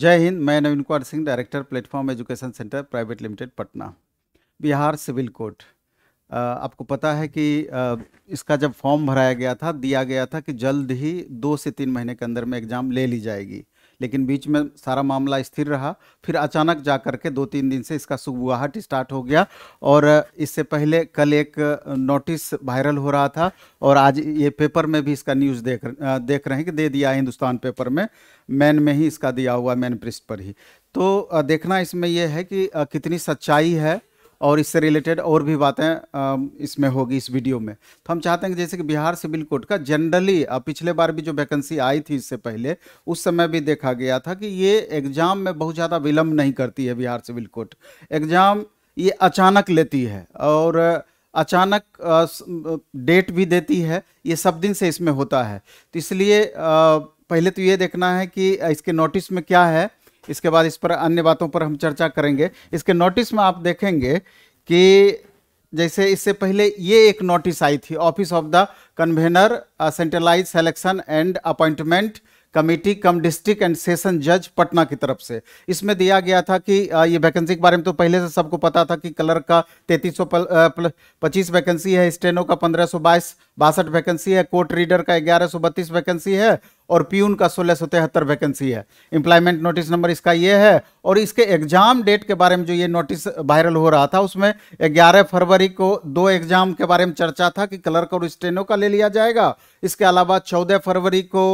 जय हिंद मैं Naveen Kumar Singh director Platform Education Centre Private Limited Patna Bihar civil court आपको पता है कि आ, इसका जब फॉर्म भराया गया था दिया गया था कि जल्द ही दो से तीन महीने के अंदर में एग्ज़ाम ले ली जाएगी लेकिन बीच में सारा मामला स्थिर रहा फिर अचानक जा करके दो तीन दिन से इसका सुगबुआहट स्टार्ट हो गया और इससे पहले कल एक नोटिस वायरल हो रहा था और आज ये पेपर में भी इसका न्यूज़ देख देख रहे हैं कि दे दिया हिंदुस्तान पेपर में मैन में ही इसका दिया हुआ मैन पृष्ठ पर ही तो देखना इसमें यह है कि कितनी सच्चाई है और इससे रिलेटेड और भी बातें इसमें होगी इस वीडियो में तो हम चाहते हैं कि जैसे कि बिहार सिविल कोर्ट का जनरली पिछले बार भी जो वैकेंसी आई थी इससे पहले उस समय भी देखा गया था कि ये एग्ज़ाम में बहुत ज़्यादा विलम्ब नहीं करती है बिहार सिविल कोर्ट एग्ज़ाम ये अचानक लेती है और अचानक डेट भी देती है ये सब दिन से इसमें होता है तो इसलिए पहले तो ये देखना है कि इसके नोटिस में क्या है इसके बाद इस पर अन्य बातों पर हम चर्चा करेंगे इसके नोटिस में आप देखेंगे कि जैसे इससे पहले ये एक नोटिस आई थी office of the convener centralise selection and appointment committee cum district and session जज पटना की तरफ से इसमें दिया गया था कि ये वैकेंसी के बारे में तो पहले से सबको पता था कि कलर का तैतीस पच्चीस वैकेंसी है स्टेनो का पंद्रह सौ बाईस बासठ वैकेंसी है कोर्ट रीडर का ग्यारह सौ बत्तीस वैकेंसी है और पीयून का सोलह सौ तिहत्तर वैकेंसी है इंप्लायमेंट नोटिस नंबर इसका ये है और इसके एग्जाम डेट के बारे में जो ये नोटिस वायरल हो रहा था उसमें ग्यारह फरवरी को दो एग्जाम के बारे में चर्चा था कि कलर्क और स्टेनो का ले लिया जाएगा इसके अलावा चौदह फरवरी को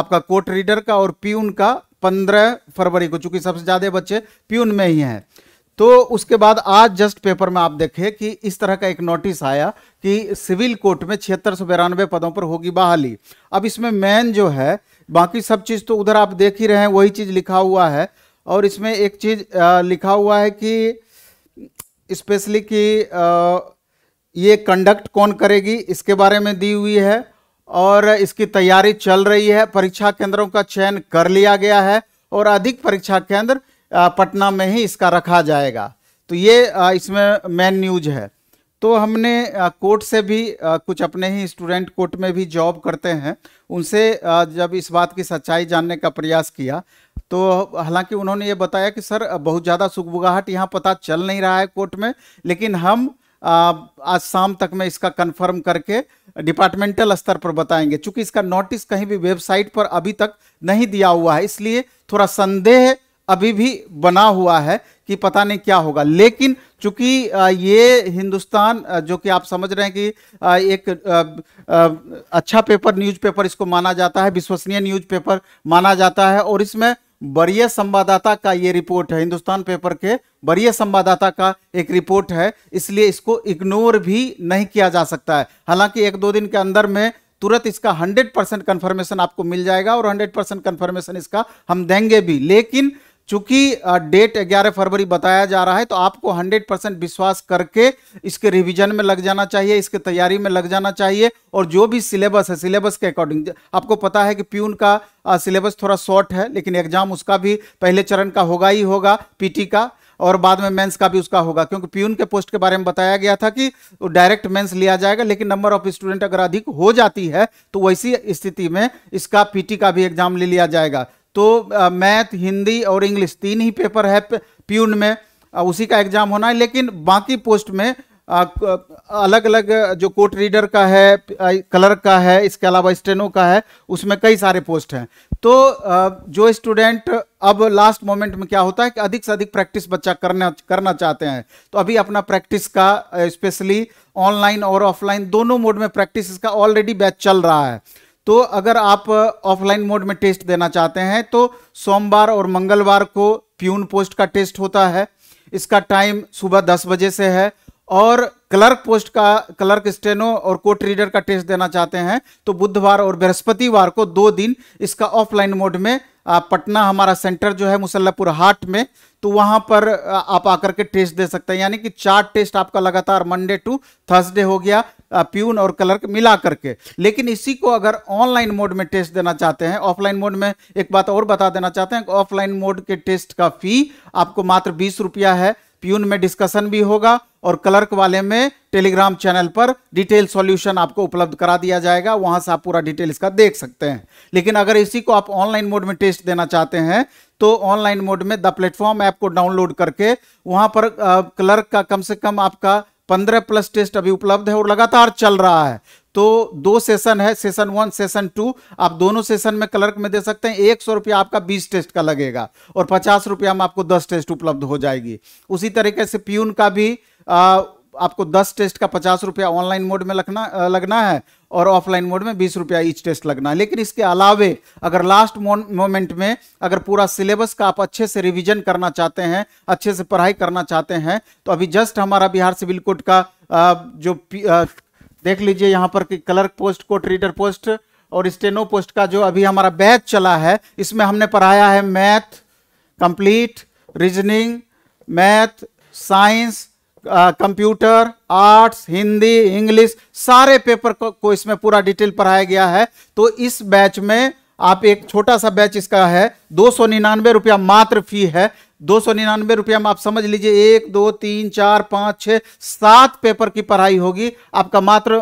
आपका कोर्ट रीडर का और प्यून का पंद्रह फरवरी को चूंकि सबसे ज़्यादा बच्चे प्यून में ही हैं तो उसके बाद आज जस्ट पेपर में आप देखें कि इस तरह का एक नोटिस आया कि सिविल कोर्ट में छिहत्तर सौ बिरानवे पदों पर होगी बहाली अब इसमें मेन जो है बाकी सब चीज़ तो उधर आप देख ही रहे हैं वही चीज़ लिखा हुआ है और इसमें एक चीज़ लिखा हुआ है कि स्पेशली कि ये कंडक्ट कौन करेगी इसके बारे में दी हुई है और इसकी तैयारी चल रही है परीक्षा केंद्रों का चयन कर लिया गया है और अधिक परीक्षा केंद्र पटना में ही इसका रखा जाएगा तो ये इसमें मेन न्यूज है तो हमने कोर्ट से भी कुछ अपने ही स्टूडेंट कोर्ट में भी जॉब करते हैं उनसे जब इस बात की सच्चाई जानने का प्रयास किया तो हालांकि उन्होंने ये बताया कि सर बहुत ज़्यादा सुखबुगाहट यहाँ पता चल नहीं रहा है कोर्ट में लेकिन हम आज शाम तक में इसका कन्फर्म करके डिपार्टमेंटल स्तर पर बताएंगे चूंकि इसका नोटिस कहीं भी वेबसाइट पर अभी तक नहीं दिया हुआ है इसलिए थोड़ा संदेह अभी भी बना हुआ है कि पता नहीं क्या होगा लेकिन चूंकि ये हिंदुस्तान जो कि आप समझ रहे हैं कि एक अच्छा पेपर न्यूज़पेपर इसको माना जाता है विश्वसनीय न्यूज़पेपर माना जाता है और इसमें बरिय संवाददाता का ये रिपोर्ट है हिंदुस्तान पेपर के बरिय संवाददाता का एक रिपोर्ट है इसलिए इसको इग्नोर भी नहीं किया जा सकता है हालांकि एक दो दिन के अंदर में तुरंत इसका 100 परसेंट कन्फर्मेशन आपको मिल जाएगा और 100 परसेंट कन्फर्मेशन इसका हम देंगे भी लेकिन चूंकि डेट 11 फरवरी बताया जा रहा है तो आपको 100 परसेंट विश्वास करके इसके रिवीजन में लग जाना चाहिए इसके तैयारी में लग जाना चाहिए और जो भी सिलेबस है सिलेबस के अकॉर्डिंग आपको पता है कि प्यून का सिलेबस थोड़ा शॉर्ट है लेकिन एग्जाम उसका भी पहले चरण का होगा ही होगा पीटी का और बाद में मेंस का भी उसका होगा क्योंकि प्यून के पोस्ट के बारे में बताया गया था कि डायरेक्ट मेंस लिया जाएगा लेकिन नंबर ऑफ स्टूडेंट अगर अधिक हो जाती है तो वैसी स्थिति में इसका पीटी का भी एग्जाम ले लिया जाएगा तो मैथ हिंदी और इंग्लिश तीन ही पेपर है प्यून में उसी का एग्जाम होना है लेकिन बाकी पोस्ट में अलग अलग जो कोट रीडर का है कलर का है इसके अलावा स्टेनो का है उसमें कई सारे पोस्ट हैं तो जो स्टूडेंट अब लास्ट मोमेंट में क्या होता है कि अधिक से अधिक प्रैक्टिस बच्चा करना करना चाहते हैं तो अभी अपना प्रैक्टिस का स्पेशली ऑनलाइन और ऑफलाइन दोनों मोड में प्रैक्टिस इसका ऑलरेडी बैच चल रहा है तो अगर आप ऑफलाइन मोड में टेस्ट देना चाहते हैं तो सोमवार और मंगलवार को प्यून पोस्ट का टेस्ट होता है इसका टाइम सुबह दस बजे से है और क्लर्क पोस्ट का क्लर्क स्टेनो और कोट रीडर का टेस्ट देना चाहते हैं तो बुधवार और बृहस्पतिवार को दो दिन इसका ऑफलाइन मोड में पटना हमारा सेंटर जो है मुसल्लापुर हाट में तो वहां पर आप आकर के टेस्ट दे सकते हैं यानी कि चार टेस्ट आपका लगातार मंडे टू थर्सडे हो गया प्यून और कलर मिला करके लेकिन इसी को अगर ऑनलाइन मोड में टेस्ट देना चाहते हैं ऑफलाइन मोड में एक बात और बता देना चाहते हैं ऑफलाइन मोड के टेस्ट का फी आपको मात्र बीस रुपया है प्यून में डिस्कशन भी होगा और क्लर्क वाले में टेलीग्राम चैनल पर डिटेल सॉल्यूशन आपको उपलब्ध करा दिया जाएगा वहां से आप पूरा डिटेल इसका देख सकते हैं लेकिन अगर इसी को आप ऑनलाइन मोड में टेस्ट देना चाहते हैं तो ऑनलाइन मोड में द प्लेटफॉर्म ऐप को डाउनलोड करके वहां पर क्लर्क का कम से कम आपका पंद्रह प्लस टेस्ट अभी उपलब्ध है और लगातार चल रहा है तो दो सेशन है सेशन वन सेशन टू आप दोनों सेशन में क्लर्क में दे सकते हैं एक सौ रुपया आपका बीस टेस्ट का लगेगा और पचास रुपया में आपको दस टेस्ट उपलब्ध हो जाएगी उसी तरीके से प्यून का भी आ, आपको दस टेस्ट का पचास रुपया ऑनलाइन मोड में लगना लगना है और ऑफलाइन मोड में बीस रुपया ईच टेस्ट लगना है लेकिन इसके अलावे अगर लास्ट मोमेंट में अगर पूरा सिलेबस का आप अच्छे से रिवीजन करना चाहते हैं अच्छे से पढ़ाई करना चाहते हैं तो अभी जस्ट हमारा बिहार सिविल कोर्ट का जो देख लीजिए यहाँ पर कि clerk post court reader post और स्टेनो पोस्ट का जो अभी हमारा बैच चला है इसमें हमने पढ़ाया है math complete reasoning math science computer arts Hindi English सारे पेपर को, को इसमें पूरा डिटेल पढ़ाया गया है तो इस बैच में आप एक छोटा सा बैच इसका है दो सौ निन्यानवे रुपया मात्र फी है दो सौ निन्यानवे रुपया में आप समझ लीजिए एक दो तीन चार पाँच छः सात पेपर की पढ़ाई होगी आपका मात्र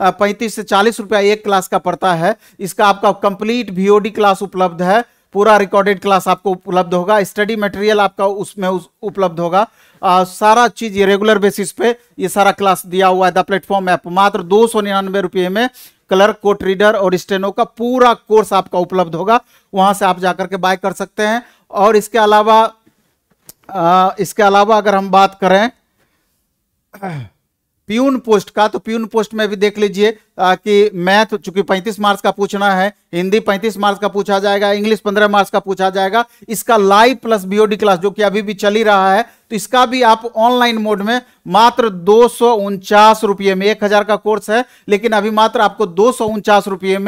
पैंतीस से चालीस रुपया एक क्लास का पड़ता है इसका आपका कंप्लीट वीओडी क्लास उपलब्ध है पूरा रिकॉर्डेड क्लास आपको उपलब्ध होगा स्टडी मटेरियल आपका उसमें उस उपलब्ध होगा आ, सारा चीज ये रेगुलर बेसिस पे ये सारा क्लास दिया हुआ है द प्लेटफॉर्म ऐप मात्र दो सौ निन्यानवे रुपये में क्लर्क कोट रीडर और स्टेनो का पूरा कोर्स आपका उपलब्ध होगा वहां से आप जाकर के बाय कर सकते हैं और इसके अलावा आ, इसके अलावा अगर हम बात करें प्यून पोस्ट का तो प्यून पोस्ट में भी देख लीजिए कि मैथ तो चूंकि 35 मार्च का पूछना है हिंदी 35 मार्क्स का पूछा जाएगा इंग्लिश 15 मार्क्स का पूछा जाएगा इसका लाइव प्लस बीओडी क्लास जो कि अभी भी चल ही रहा है तो इसका भी आप ऑनलाइन मोड में मात्र दो सौ में एक हजार का कोर्स है लेकिन अभी मात्र आपको दो सौ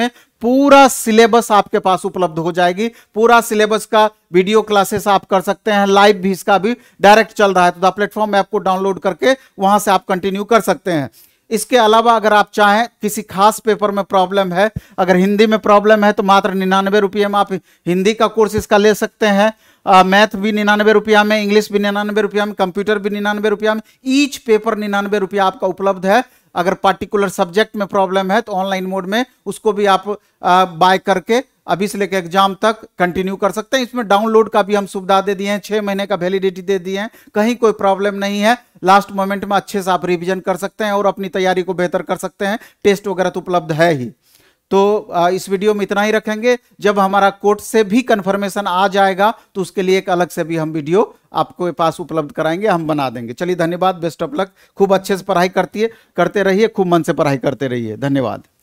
में पूरा सिलेबस आपके पास उपलब्ध हो जाएगी पूरा सिलेबस का वीडियो क्लासेस आप कर सकते हैं लाइव भी इसका भी डायरेक्ट चल रहा है तो द प्लेटफॉर्म ऐप को डाउनलोड करके वहां से आप कंटिन्यू कर सकते हैं इसके अलावा अगर आप चाहें किसी खास पेपर में प्रॉब्लम है अगर हिंदी में प्रॉब्लम है तो मात्र निन्यानवे रुपये में आप हिंदी का कोर्स इसका ले सकते हैं मैथ भी निन्यानवे रुपया में इंग्लिश भी निन्यानवे रुपया में कंप्यूटर भी निन्यानवे रुपया में ईच पेपर निन्यानवे रुपया आपका उपलब्ध है अगर पार्टिकुलर सब्जेक्ट में प्रॉब्लम है तो ऑनलाइन मोड में उसको भी आप बाय करके अभी से लेकर एग्जाम तक कंटिन्यू कर सकते हैं इसमें डाउनलोड का भी हम सुविधा दे दिए हैं छः महीने का वैलिडिटी दे दिए हैं कहीं कोई प्रॉब्लम नहीं है लास्ट मोमेंट में अच्छे से आप रिविजन कर सकते हैं और अपनी तैयारी को बेहतर कर सकते हैं टेस्ट वगैरह तो उपलब्ध है ही तो इस वीडियो में इतना ही रखेंगे जब हमारा कोर्ट से भी कन्फर्मेशन आ जाएगा तो उसके लिए एक अलग से भी हम वीडियो आपको पास उपलब्ध कराएंगे हम बना देंगे चलिए धन्यवाद बेस्ट ऑफ लक खूब अच्छे से पढ़ाई करती है करते रहिए खूब मन से पढ़ाई करते रहिए धन्यवाद